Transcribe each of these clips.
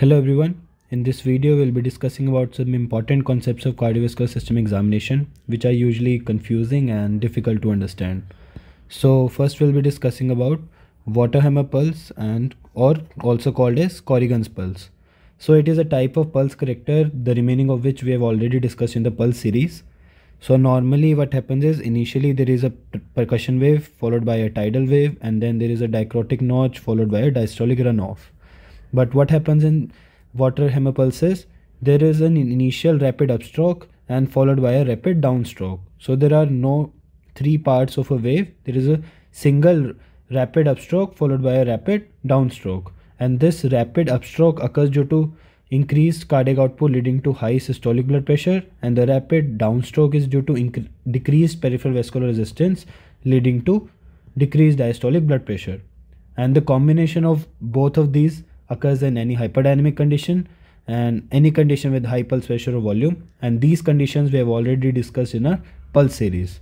Hello everyone. In this video, we'll be discussing about some important concepts of cardiovascular system examination, which are usually confusing and difficult to understand. So first we'll be discussing about water hammer pulse and or also called as Corrigan's pulse. So it is a type of pulse corrector, the remaining of which we have already discussed in the pulse series. So normally what happens is initially there is a percussion wave followed by a tidal wave and then there is a dichrotic notch followed by a diastolic runoff. But what happens in water hemipulses? There is an initial rapid upstroke and followed by a rapid downstroke. So there are no three parts of a wave. There is a single rapid upstroke followed by a rapid downstroke. And this rapid upstroke occurs due to increased cardiac output leading to high systolic blood pressure and the rapid downstroke is due to decreased peripheral vascular resistance leading to decreased diastolic blood pressure and the combination of both of these occurs in any hyperdynamic condition and any condition with high pulse pressure or volume and these conditions we have already discussed in our pulse series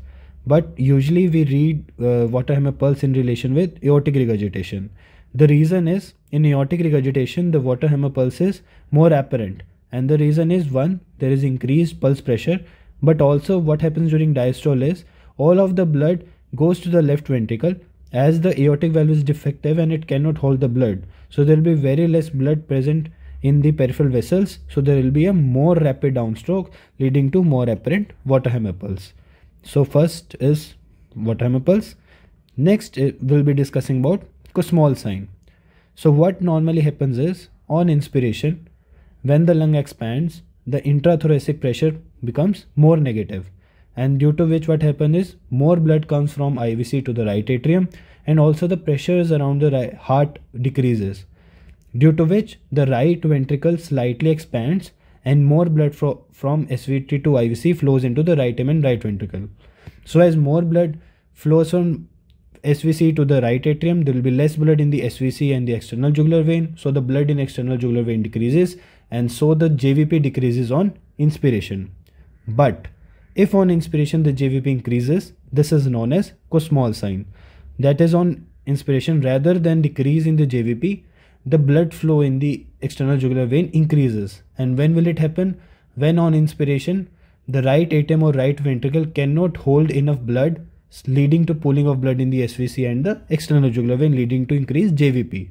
but usually we read uh, water hammer pulse in relation with aortic regurgitation the reason is in aortic regurgitation the water hammer pulse is more apparent and the reason is one there is increased pulse pressure but also what happens during diastole is all of the blood goes to the left ventricle as the aortic valve is defective and it cannot hold the blood so there will be very less blood present in the peripheral vessels so there will be a more rapid downstroke leading to more apparent water hemiples so first is water hemiples next we'll be discussing about small sign so what normally happens is on inspiration when the lung expands the intrathoracic pressure becomes more negative and due to which what happens is more blood comes from IVC to the right atrium and also the pressures around the right heart decreases due to which the right ventricle slightly expands and more blood fro from SVT to IVC flows into the right atrium and right ventricle. So as more blood flows from SVC to the right atrium, there will be less blood in the SVC and the external jugular vein. So the blood in external jugular vein decreases and so the JVP decreases on inspiration. But if on inspiration the JVP increases, this is known as cosmol sign. That is on inspiration rather than decrease in the JVP, the blood flow in the external jugular vein increases. And when will it happen? When on inspiration, the right atrium or right ventricle cannot hold enough blood leading to pooling of blood in the SVC and the external jugular vein leading to increased JVP.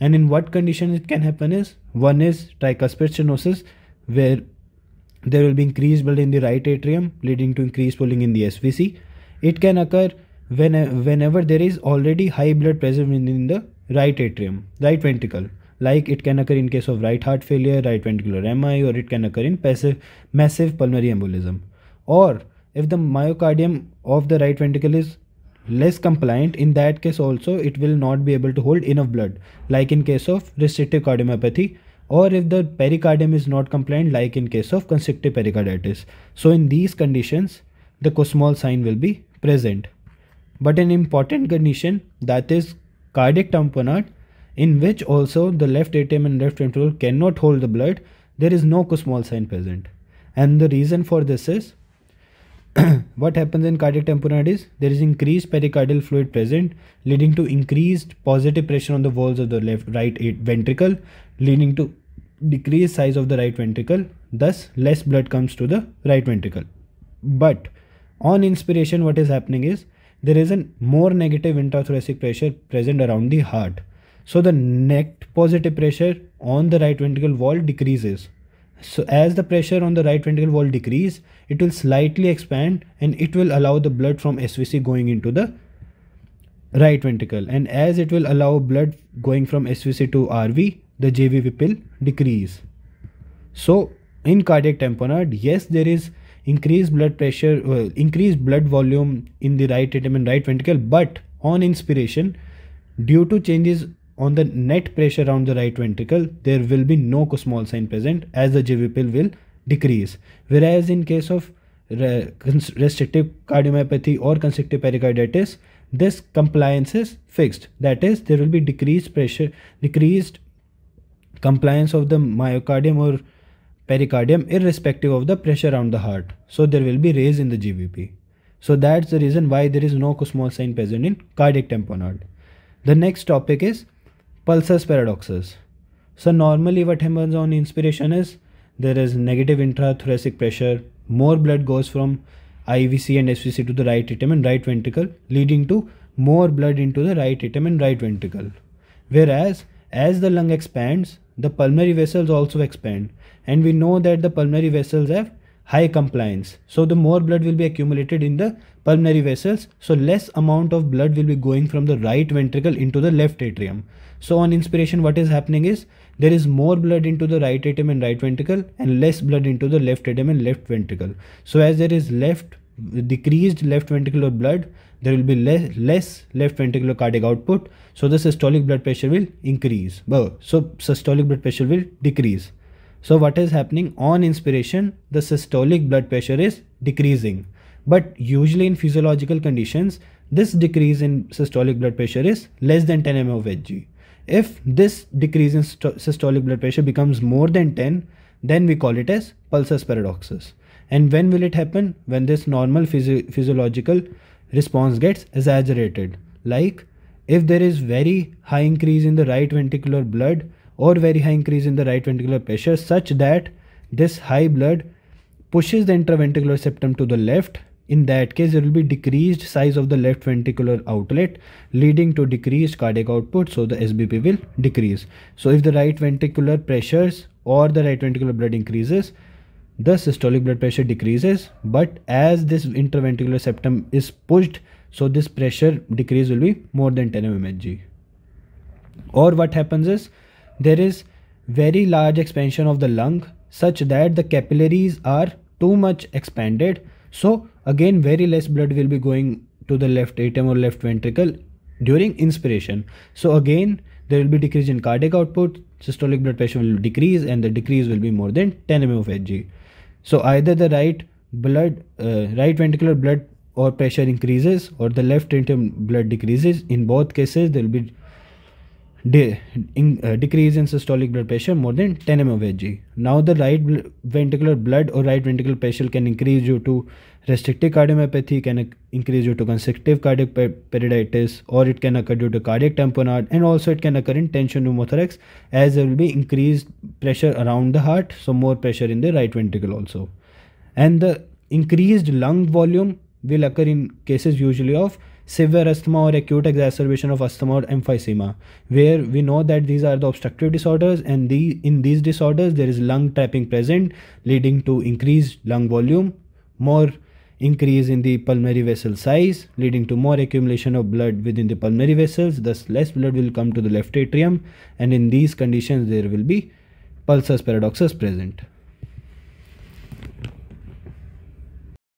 And in what condition it can happen is one is tricuspid stenosis where there will be increased build in the right atrium leading to increased pooling in the SVC. It can occur when, whenever there is already high blood pressure in the right atrium, right ventricle. Like it can occur in case of right heart failure, right ventricular MI, or it can occur in passive, massive pulmonary embolism. Or if the myocardium of the right ventricle is less compliant, in that case also it will not be able to hold enough blood. Like in case of restrictive cardiomyopathy, or if the pericardium is not compliant like in case of constrictive pericarditis. So in these conditions, the cosmol sign will be present. But an important condition that is cardiac tamponade in which also the left atrium and left ventricle cannot hold the blood, there is no cosmol sign present. And the reason for this is what happens in cardiac tamponade is there is increased pericardial fluid present leading to increased positive pressure on the walls of the left right ventricle leading to decreased size of the right ventricle thus less blood comes to the right ventricle but on inspiration what is happening is there is a more negative intrathoracic pressure present around the heart so the net positive pressure on the right ventricle wall decreases so as the pressure on the right ventricle wall decrease it will slightly expand and it will allow the blood from svc going into the right ventricle and as it will allow blood going from svc to rv the JVP pill decrease. So in cardiac tamponade, yes, there is increased blood pressure, uh, increased blood volume in the right atrium and right ventricle, but on inspiration, due to changes on the net pressure around the right ventricle, there will be no small sign present as the JV pill will decrease. Whereas in case of restrictive cardiomyopathy or constrictive pericarditis, this compliance is fixed. That is, there will be decreased pressure, decreased compliance of the myocardium or pericardium irrespective of the pressure around the heart. So there will be raise in the GVP. So that's the reason why there is no small sign present in cardiac tamponade. The next topic is pulses paradoxes. So normally what happens on inspiration is there is negative intrathoracic pressure, more blood goes from IVC and SVC to the right atrium and right ventricle leading to more blood into the right atrium and right ventricle. Whereas as the lung expands, the pulmonary vessels also expand, and we know that the pulmonary vessels have high compliance. So the more blood will be accumulated in the pulmonary vessels, so less amount of blood will be going from the right ventricle into the left atrium. So on inspiration, what is happening is there is more blood into the right atrium and right ventricle and less blood into the left atrium and left ventricle. So as there is left decreased left ventricular blood there will be less, less left ventricular cardiac output so the systolic blood pressure will increase well, so systolic blood pressure will decrease so what is happening on inspiration the systolic blood pressure is decreasing but usually in physiological conditions this decrease in systolic blood pressure is less than 10 mmHg if this decrease in systolic blood pressure becomes more than 10 then we call it as pulsus paradoxus. And when will it happen? When this normal physio physiological response gets exaggerated. Like if there is very high increase in the right ventricular blood or very high increase in the right ventricular pressure such that this high blood pushes the intraventricular septum to the left in that case there will be decreased size of the left ventricular outlet leading to decreased cardiac output so the sbp will decrease so if the right ventricular pressures or the right ventricular blood increases the systolic blood pressure decreases but as this interventricular septum is pushed so this pressure decrease will be more than 10 mmHg or what happens is there is very large expansion of the lung such that the capillaries are too much expanded so again very less blood will be going to the left atrium or left ventricle during inspiration so again there will be decrease in cardiac output systolic blood pressure will decrease and the decrease will be more than 10 mmHg. So either the right blood, uh, right ventricular blood or pressure increases or the left ventricle blood decreases. In both cases, there will be de uh, decrease in systolic blood pressure more than 10 mmHg. Now the right ventricular blood or right ventricular pressure can increase due to restrictive cardiomyopathy, can increase due to constrictive cardiac per periditis or it can occur due to cardiac tamponade and also it can occur in tension pneumothorax as there will be increased pressure around the heart so more pressure in the right ventricle also. And the increased lung volume will occur in cases usually of severe asthma or acute exacerbation of asthma or emphysema where we know that these are the obstructive disorders and the, in these disorders there is lung trapping present leading to increased lung volume more increase in the pulmonary vessel size leading to more accumulation of blood within the pulmonary vessels thus less blood will come to the left atrium and in these conditions there will be pulsus paradoxus present